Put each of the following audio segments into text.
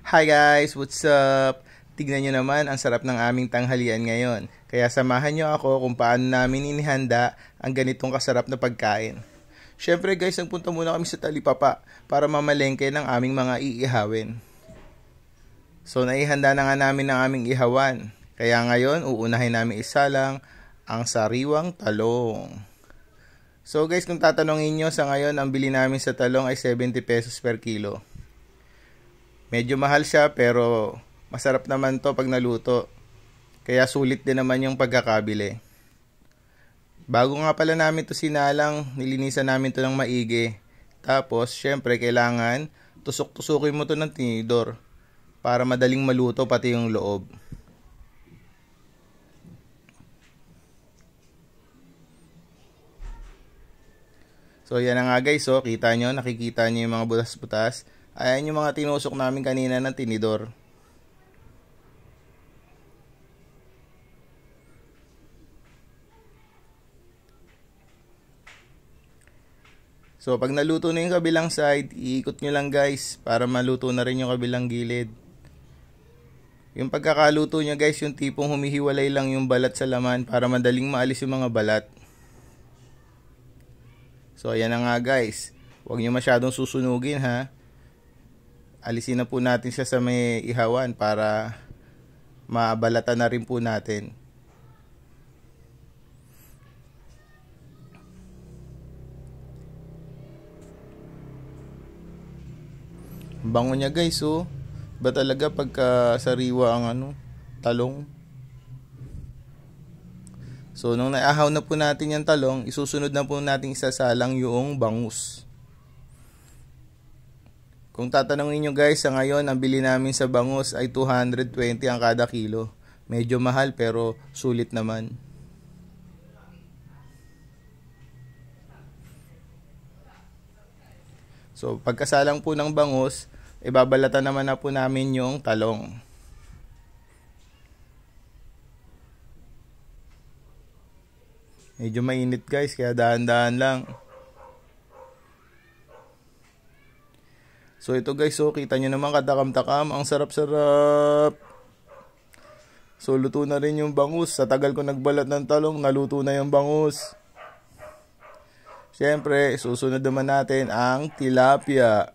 Hi guys, what's up? Tignan nyo naman ang sarap ng aming tanghalian ngayon. Kaya samahan nyo ako kung paano namin inihanda ang ganitong kasarap na pagkain. Siyempre guys, nagpunta muna kami sa talipapa para mamalengke ng aming mga iihawin. So naihanda na nga namin ang aming ihawan. Kaya ngayon, uunahin namin isa lang ang sariwang talong. So guys, kung tatanungin nyo sa ngayon, ang bili namin sa talong ay 70 pesos per kilo. Medyo mahal siya pero masarap naman to pag naluto. Kaya sulit din naman yung pagkakabili. Bago nga pala namin to sinalang, nilinisan namin to ng maigi. Tapos, syempre, kailangan tusok-tusukin mo to ng tinidor para madaling maluto pati yung loob. So, yan na nga guys. So, oh. kita nyo, nakikita nyo yung mga butas-butas. Ayan yung mga tinusok namin kanina ng tinidor. So, pag naluto na yung kabilang side, iikot nyo lang guys para maluto na rin yung kabilang gilid. Yung pagkakaluto nyo guys, yung tipong humihiwalay lang yung balat sa laman para madaling maalis yung mga balat. So, ayan na nga guys. Huwag nyo masyadong susunugin ha alisin na po natin siya sa may ihawan para maabalata na rin po natin. Bango niya guys oh. Ba talaga pagka sariwa ang ano, talong. So nung naiahaw na po natin yung talong, isusunod na po natin isasalang yung bangus. Kung tatanungin nyo guys, sa ngayon, ang bili namin sa bangus ay 220 ang kada kilo. Medyo mahal pero sulit naman. So pagkasalang po ng bangus, ibabalatan naman na po namin yung talong. Medyo mainit guys, kaya dahan-dahan lang. So ito guys, so oh, kita nyo naman katakam-takam, ang sarap-sarap. So luto na rin yung bangus. Sa tagal ko nagbalat ng talong, naluto na yung bangus. Siyempre, susunod naman natin ang tilapia.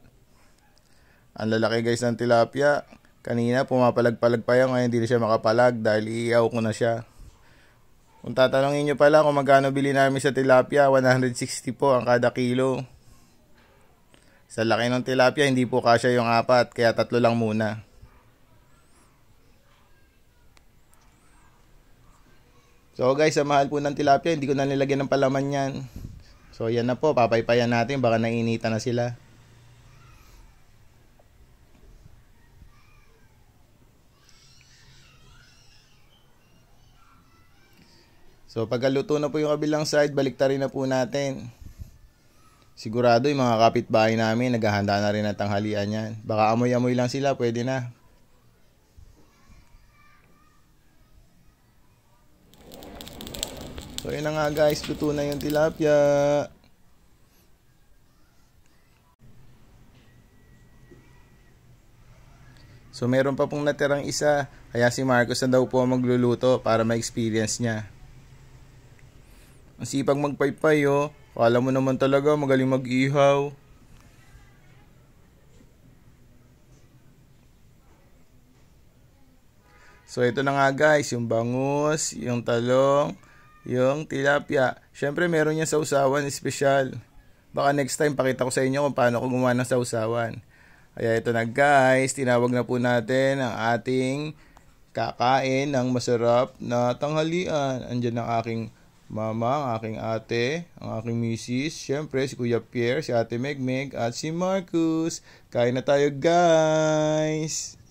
Ang lalaki guys ng tilapia. Kanina pumapalag-palag pa yan, ngayon hindi na siya makapalag dahil iiyaw ko na siya. Kung tatanungin nyo pala kung magkano bili namin sa tilapia, 160 po ang kada kilo. Sa laki ng tilapia, hindi po kasya yung apat, kaya tatlo lang muna. So guys, sa mahal po ng tilapia, hindi ko na nilagyan ng palaman yan. So yan na po, papaypayan natin, baka nainita na sila. So pagkaluto na po yung kabilang side, baliktarin na po natin. Sigurado yung mga kapitbahay namin naghahanda na rin ng tanghalian yan. Baka amoy-amoy lang sila, pwede na. So yun na nga guys, luto na yung tilapia. So meron pa pong natirang isa, kaya si Marcos na daw po magluluto para ma-experience niya. Ang sipag magpaypay oh. Kala mo naman talaga, magaling mag-ihaw. So, ito na nga guys, yung bangus, yung talong, yung tilapia. Siyempre, meron yan sa usawan, special. Baka next time, pakita ko sa inyo kung paano ko gumawa ng sa usawan. Kaya ito na guys, tinawag na po natin ang ating kakain ng masarap na tanghalian. Andiyan ang aking mama, ang aking ate, ang aking misis, syempre si Kuya Pierre, si Ate Megmeg, at si Marcus. Kain na tayo guys!